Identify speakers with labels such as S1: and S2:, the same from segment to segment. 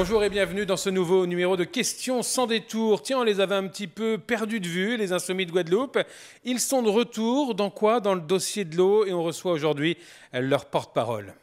S1: Bonjour et bienvenue dans ce nouveau numéro de Questions sans détour. Tiens, on les avait un petit peu perdus de vue, les insoumis de Guadeloupe. Ils sont de retour dans quoi Dans le dossier de l'eau et on reçoit aujourd'hui euh, leur porte-parole.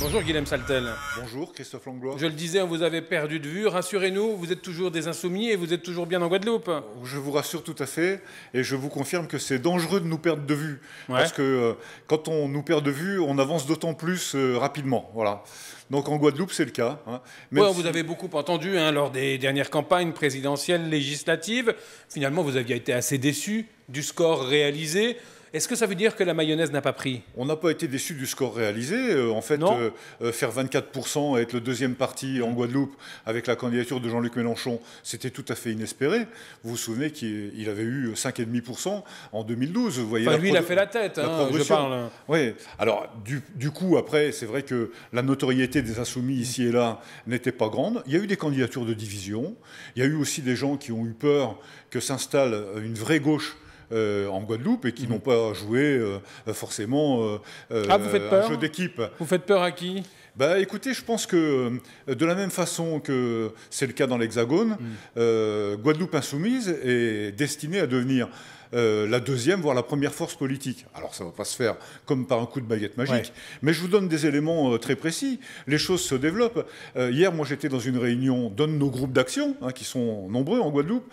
S1: Bonjour Guillaume Saltel. Bonjour Christophe Langlois. Je le disais, vous avez perdu de vue. Rassurez-nous, vous êtes toujours des insoumis et vous êtes toujours bien en
S2: Guadeloupe. Je vous rassure tout à fait et je vous confirme que c'est dangereux de nous perdre de vue. Parce que euh, quand on nous perd de vue, on avance d'autant plus euh, rapidement. Voilà. Donc en Guadeloupe, c'est le cas. Hein. Vous
S1: avez beaucoup entendu hein, lors des dernières campagnes présidentielles, législatives. Finalement, vous aviez été assez déçu du score réalisé. Est-ce que ça veut dire que la
S2: mayonnaise n'a pas pris On n'a pas été déçu du score réalisé. Euh, en fait, euh, euh, faire 24% et être le deuxième parti en Guadeloupe avec la candidature de Jean-Luc Mélenchon, c'était tout à fait inespéré. Vous vous souvenez qu'il avait eu 5,5% en 2012. Vous voyez, lui, il a fait
S1: la tête. Hein, je parle. Hein.
S2: Oui. Alors, du, du coup, après, c'est vrai que la notoriété des insoumis ici et là n'était pas grande. Il y a eu des candidatures de division. Il y a eu aussi des gens qui ont eu peur que s'installe une vraie gauche euh, en Guadeloupe et qui mhm. n'ont pas joué euh, forcément euh, ah, vous jeu d'équipe. Vous faites peur à qui bah, écoutez, je pense que de la même façon que c'est le cas dans l'Hexagone, mhm. Guadeloupe Insoumise est destinée à devenir euh, la deuxième, voire la première force politique. Alors ça ne va pas se faire comme par un coup de baguette magique, mais je vous donne des éléments euh, très précis. Les choses se développent. Euh, hier, moi, j'étais dans une réunion d'un de nos groupes d'action, hein, qui sont nombreux en Guadeloupe.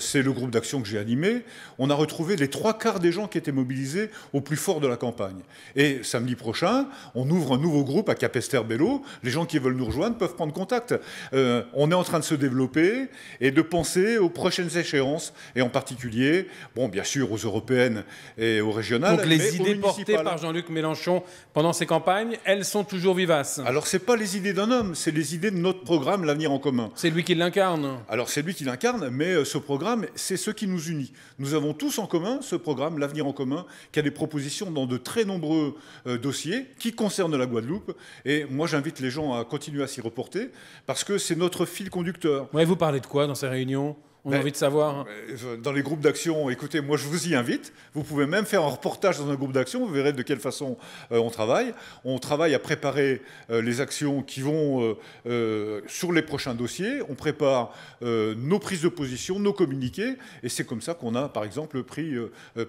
S2: C'est le groupe d'action que j'ai animé. On a retrouvé les trois quarts des gens qui étaient mobilisés au plus fort de la campagne. Et samedi prochain, on ouvre un nouveau groupe à Capester-Bello. Les gens qui veulent nous rejoindre peuvent prendre contact. on est en train de se développer et de penser aux prochaines échéances, et en particulier bon, bien sûr, aux européennes et aux régionales. Donc les idées portées par
S1: Jean-Luc Mélenchon pendant ses campagnes, elles sont toujours vivaces. Alors c'est pas les
S2: idées d'un homme, c'est les idées de notre programme, l'avenir en commun. C'est lui qui l'incarne. Alors c'est lui qui l'incarne, mais euh, ce programme, c'est ce qui nous unit. Nous avons tous en commun ce programme, l'avenir en commun, qui a des propositions dans de très nombreux euh, dossiers qui concernent la Guadeloupe. Et moi, j'invite les gens à continuer à s'y reporter parce que c'est notre fil conducteur.
S1: Ouais, vous parlez de quoi dans ces réunions
S2: on a ben, envie de savoir. Hein. Ben, dans les groupes d'action, écoutez, moi je vous y invite. Vous pouvez même faire un reportage dans un groupe d'action. Vous verrez de quelle façon euh, on travaille. On travaille à préparer euh, les actions qui vont euh, sur les prochains dossiers. On prépare nos prises de position, nos communiqués. Et c'est comme ça qu'on a, par exemple, pris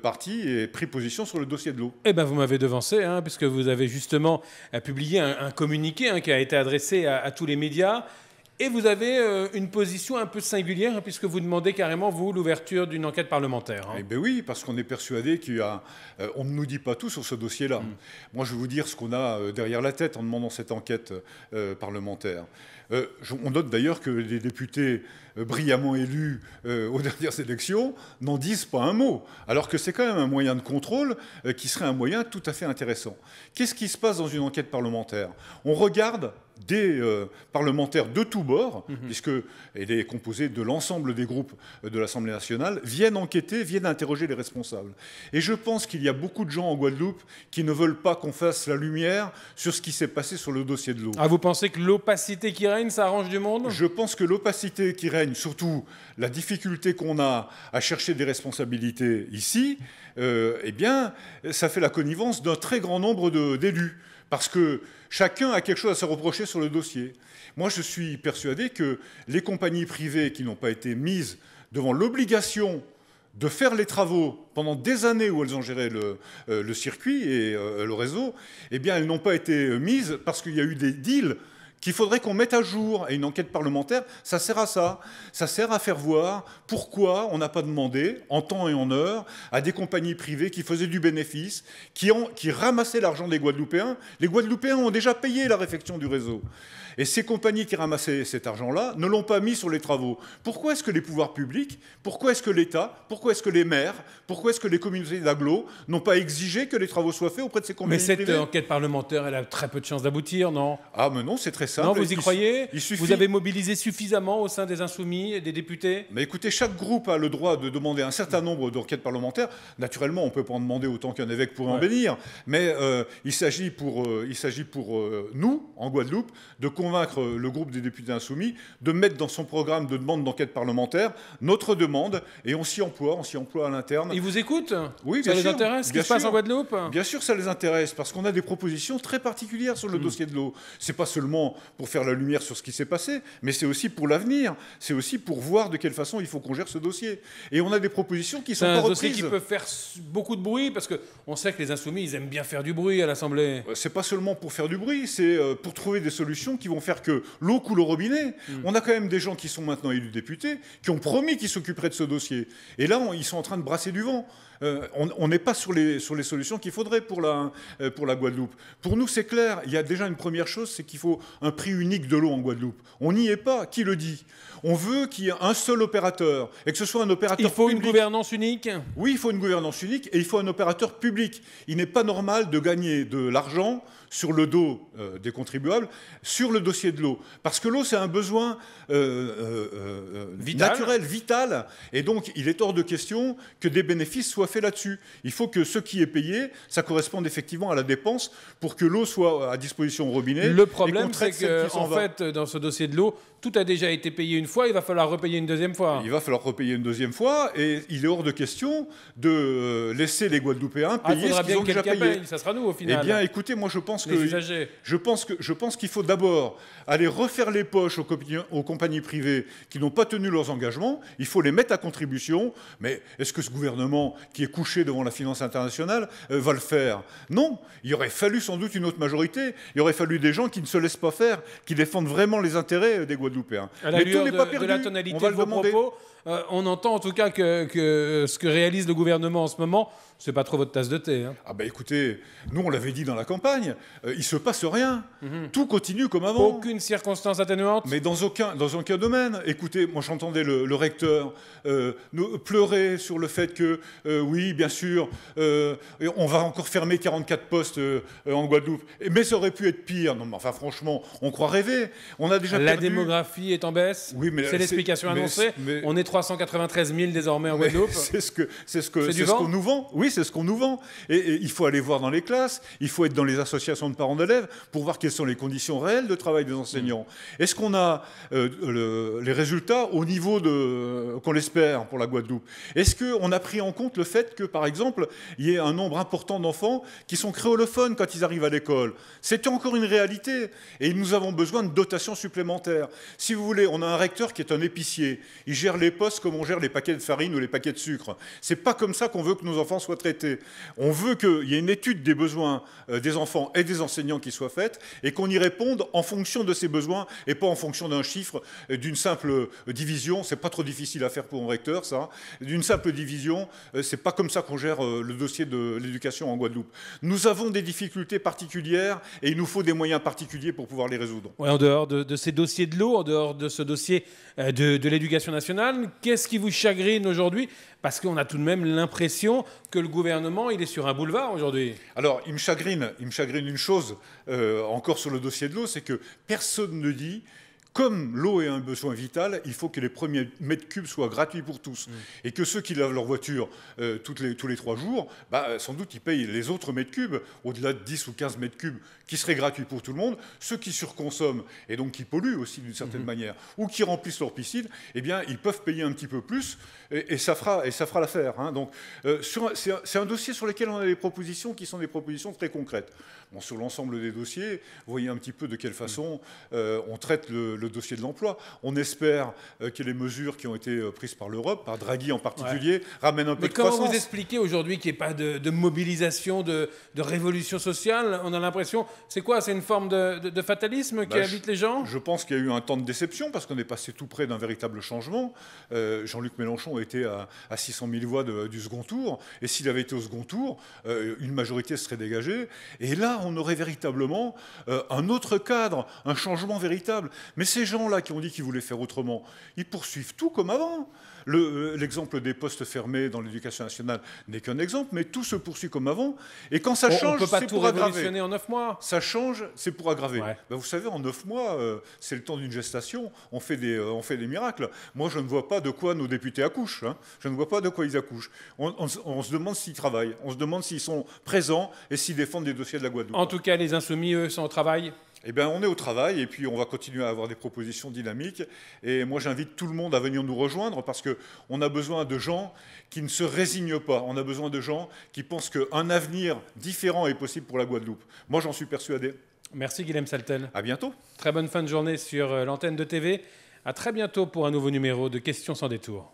S2: parti et pris position sur le dossier de l'eau.
S1: Eh bien, vous m'avez devancé, hein, puisque vous avez justement publié un, communiqué hein, qui a été adressé à, à tous les médias et vous avez euh, une position un peu singulière, hein, puisque vous demandez carrément, vous, l'ouverture
S2: d'une enquête parlementaire. Hein. Eh bien oui, parce qu'on est persuadé qu'on euh, ne nous dit pas tout sur ce dossier-là. Mm. Moi, je vais vous dire ce qu'on a euh, derrière la tête en demandant cette enquête parlementaire. on note d'ailleurs que les députés brillamment élus aux dernières élections n'en disent pas un mot, alors que c'est quand même un moyen de contrôle qui serait un moyen tout à fait intéressant. Qu'est-ce qui se passe dans une enquête parlementaire On regarde des euh, parlementaires de tous bords, mhm. puisque elle est composée de l'ensemble des groupes de l'Assemblée nationale, viennent enquêter, viennent interroger les responsables. Et je pense qu'il y a beaucoup de gens en Guadeloupe qui ne veulent pas qu'on fasse la lumière sur ce qui s'est passé sur le dossier de l'eau. Ah, vous pensez que l'opacité qui règne, ça arrange du monde Je pense que l'opacité qui règne, surtout la difficulté qu'on a à chercher des responsabilités ici, euh, eh bien, ça fait la connivence d'un très grand nombre d'élus. Parce que chacun a quelque chose à se reprocher sur le dossier. Moi, je suis persuadé que les compagnies privées qui n'ont pas été mises devant l'obligation de faire les travaux pendant des années où elles ont géré le, euh, circuit et euh, le réseau, eh bien, elles n'ont pas été mises parce qu'il y a eu des deals qu'il faudrait qu'on mette à jour. une enquête parlementaire, ça sert à ça. Ça sert à faire voir pourquoi on n'a pas demandé, en temps et en heure, à des compagnies privées qui faisaient du bénéfice, qui, ramassaient l'argent des Guadeloupéens. Les Guadeloupéens ont déjà payé la réfection du réseau. Et ces compagnies qui ramassaient cet argent-là ne l'ont pas mis sur les travaux. Pourquoi est-ce que les pouvoirs publics, pourquoi est-ce que l'État, pourquoi est-ce que les maires, pourquoi est-ce que les communautés d'agglo n'ont pas exigé que les travaux soient faits auprès de ces compagnies Mais cette enquête
S1: parlementaire, elle a très peu de chances d'aboutir, non Ah, mais non, c'est très non, vous y croyez Vous avez mobilisé suffisamment au sein des insoumis, et des députés
S2: Mais écoutez, chaque groupe a le droit de demander un certain nombre d'enquêtes parlementaires. Naturellement, on ne peut pas en demander autant qu'un évêque pourrait en bénir. Mais euh, il s'agit pour, euh, il s'agit pour euh, nous, en Guadeloupe, de convaincre le groupe des députés insoumis de mettre dans son programme de demande d'enquête parlementaire notre demande. Et on s'y emploie, on s'y emploie à l'interne. Ils
S1: vous écoutent Oui, bien Ça les intéresse ce qui se passe en
S2: Guadeloupe Bien sûr, ça les intéresse, parce qu'on a des propositions très particulières sur le hmm. dossier de l'eau. C'est pas seulement pour faire la lumière sur ce qui s'est passé, mais c'est aussi pour l'avenir. C'est aussi pour voir de quelle façon il faut qu'on gère ce dossier. Et on a des propositions qui sont pas reprises. un dossier qui peut
S1: faire beaucoup de bruit, parce qu'on sait que les
S2: insoumis, ils aiment bien faire du bruit à l'Assemblée. Euh, c'est pas seulement pour faire du bruit, c'est euh, pour trouver des solutions qui vont faire que l'eau coule au robinet. Hmm. On a quand même des gens qui sont maintenant élus députés, qui ont promis qu'ils s'occuperaient de ce dossier. Et là, ils sont en train de brasser du vent. Euh, on n'est pas sur les, sur les solutions qu'il faudrait pour la, pour la Guadeloupe. Pour nous, c'est clair. Il y a déjà une première chose, c'est qu'il faut un prix unique de l'eau en Guadeloupe. On n'y est pas. Qui le dit On veut qu'il y ait un seul opérateur et que ce soit un opérateur. Il faut une gouvernance unique. Oui, il faut une gouvernance unique et il faut un opérateur public. Il n'est pas normal de gagner de l'argent sur le dos euh, des contribuables, sur le dossier de l'eau. Parce que l'eau, c'est un besoin euh, euh, naturel, vital. Et donc, il est hors de question que des bénéfices soient faits là-dessus. Il faut que ce qui est payé, ça corresponde effectivement à la dépense pour que l'eau soit à disposition au robinet. Le problème, c'est qu'en fait, dans ce dossier de l'eau, tout a déjà été payé une fois, il va falloir repayer une deuxième fois. Il va falloir repayer une deuxième fois, et il est hors de question de laisser les Guadeloupéens ah, payer ce qu'ils ont déjà payé. ça sera nous au final. Eh bien, écoutez, moi je pense je pense qu'il faut d'abord aller refaire les poches aux, compagnies, privées qui n'ont pas tenu leurs engagements. Il faut les mettre à contribution. Mais est-ce que ce gouvernement qui est couché devant la finance internationale euh, va le faire Non. Il aurait fallu sans doute une autre majorité. Il aurait fallu des gens qui ne se laissent pas faire, qui défendent vraiment les intérêts euh, des Guadeloupéens. Mais tout n'est pas perdu. on va le
S1: demander. Euh, on entend en tout cas que, euh, ce que réalise le gouvernement en ce moment, c'est pas trop votre tasse de thé. Hein. Ah bah
S2: écoutez, nous on l'avait dit dans la campagne, euh, il se passe rien. Mhm. Tout continue comme avant. Aucune circonstance atténuante. Mais dans aucun, dans aucun domaine. Écoutez, moi j'entendais le, recteur pleurer sur le fait que, oui, bien sûr, on va encore fermer 44 postes en Guadeloupe. Mais ça aurait pu être pire. Non enfin franchement, on croit rêver. On a déjà La
S1: démographie est en baisse. Oui, mais c'est l'explication annoncée. 393 000 désormais en Guadeloupe. C'est ce que c'est ce que c'est ce qu'on nous
S2: vend. Oui, c'est ce qu'on nous vend. Et, il faut aller voir dans les classes, il faut être dans les associations de parents d'élèves pour voir quelles sont les conditions réelles de travail des enseignants. Mm. Est-ce qu'on a euh, les résultats au niveau de qu'on l'espère pour la Guadeloupe Est-ce qu'on a pris en compte le fait que, par exemple, il y ait un nombre important d'enfants qui sont créolophones quand ils arrivent à l'école C'était encore une réalité. Et nous avons besoin de dotations supplémentaires. Si vous voulez, on a un recteur qui est un épicier. Il gère les comme on gère les paquets de farine ou les paquets de sucre. C'est pas comme ça qu'on veut que nos enfants soient traités. On veut qu'il y ait une étude des besoins euh, des enfants et des enseignants qui soit faite et qu'on y réponde en fonction de ces besoins et pas en fonction d'un chiffre, euh, d'une simple euh, division. C'est pas trop difficile à faire pour un recteur, ça. D'une simple division, c'est pas comme ça qu'on gère le dossier de l'éducation en Guadeloupe. Nous avons des difficultés particulières et il nous faut des moyens particuliers pour pouvoir les résoudre.
S1: en dehors de, ces dossiers de l'eau, en dehors de ce dossier de, de l'éducation nationale, Qu'est-ce qui vous chagrine aujourd'hui Parce qu'on a tout de même l'impression que le gouvernement, il est sur un boulevard aujourd'hui.
S2: Alors, il me chagrine, il me chagrine une chose, euh, encore sur le dossier de l'eau, c'est que personne ne dit comme l'eau est un besoin vital, il faut que les premiers mètres cubes soient gratuits pour tous. Mm. Et que ceux qui lavent leur voiture euh, les, tous les trois jours, bah, sans doute, ils payent les autres mètres cubes, au-delà de 10 ou 15 mètres cubes, qui seraient gratuits pour tout le monde. Ceux qui surconsomment et donc qui polluent aussi d'une certaine mm-hmm. manière, ou qui remplissent leur piscine, eh bien, ils peuvent payer un petit peu plus et, ça fera, fera l'affaire. Hein. Donc, euh, c'est un, dossier sur lequel on a des propositions qui sont des propositions très concrètes. sur l'ensemble des dossiers, vous voyez un petit peu de quelle mm. façon euh, on traite le le dossier de l'emploi. On espère euh, que les mesures qui ont été euh, prises par l'Europe, par Draghi en particulier, ramènent un peu de croissance. Mais comment vous
S1: expliquez aujourd'hui qu'il n'y ait pas de, mobilisation, de, révolution sociale On a l'impression, c'est quoi C'est une forme de, fatalisme qui bah, habite
S2: les gens Je pense qu'il y a eu un temps de déception parce qu'on est passé tout près d'un véritable changement. Euh, Jean-Luc Mélenchon était à, 600 000 voix du second tour, et s'il avait été au second tour, une majorité serait dégagée. Et là, on aurait véritablement un autre cadre, un changement véritable. Mais ces gens-là qui ont dit qu'ils voulaient faire autrement, ils poursuivent tout comme avant. Euh, l'exemple des postes fermés dans l'éducation nationale n'est qu'un exemple, mais tout se poursuit comme avant. Et quand ça change, c'est pour aggraver. en neuf mois. Ça change, c'est pour aggraver. Ben, vous savez, en neuf mois, euh, c'est le temps d'une gestation. On fait, des, euh, on fait des miracles. Moi, je ne vois pas de quoi nos députés accouchent. Hein. Je ne vois pas de quoi ils accouchent. On, on se demande s'ils travaillent. On se demande s'ils sont présents et s'ils défendent des dossiers de la Guadeloupe. En tout cas, les insoumis, eux, sont au travail eh bien, on est au travail et puis on va continuer à avoir des propositions dynamiques. Et moi, j'invite tout le monde à venir nous rejoindre parce qu'on a besoin de gens qui ne se résignent pas. On a besoin de gens qui pensent qu'un avenir différent est possible pour la Guadeloupe. Moi, j'en suis persuadé.
S1: Merci Guillaume Saltel. À bientôt. Très bonne fin de journée sur euh, l'antenne de TV. À très bientôt pour un nouveau numéro de Questions sans détour.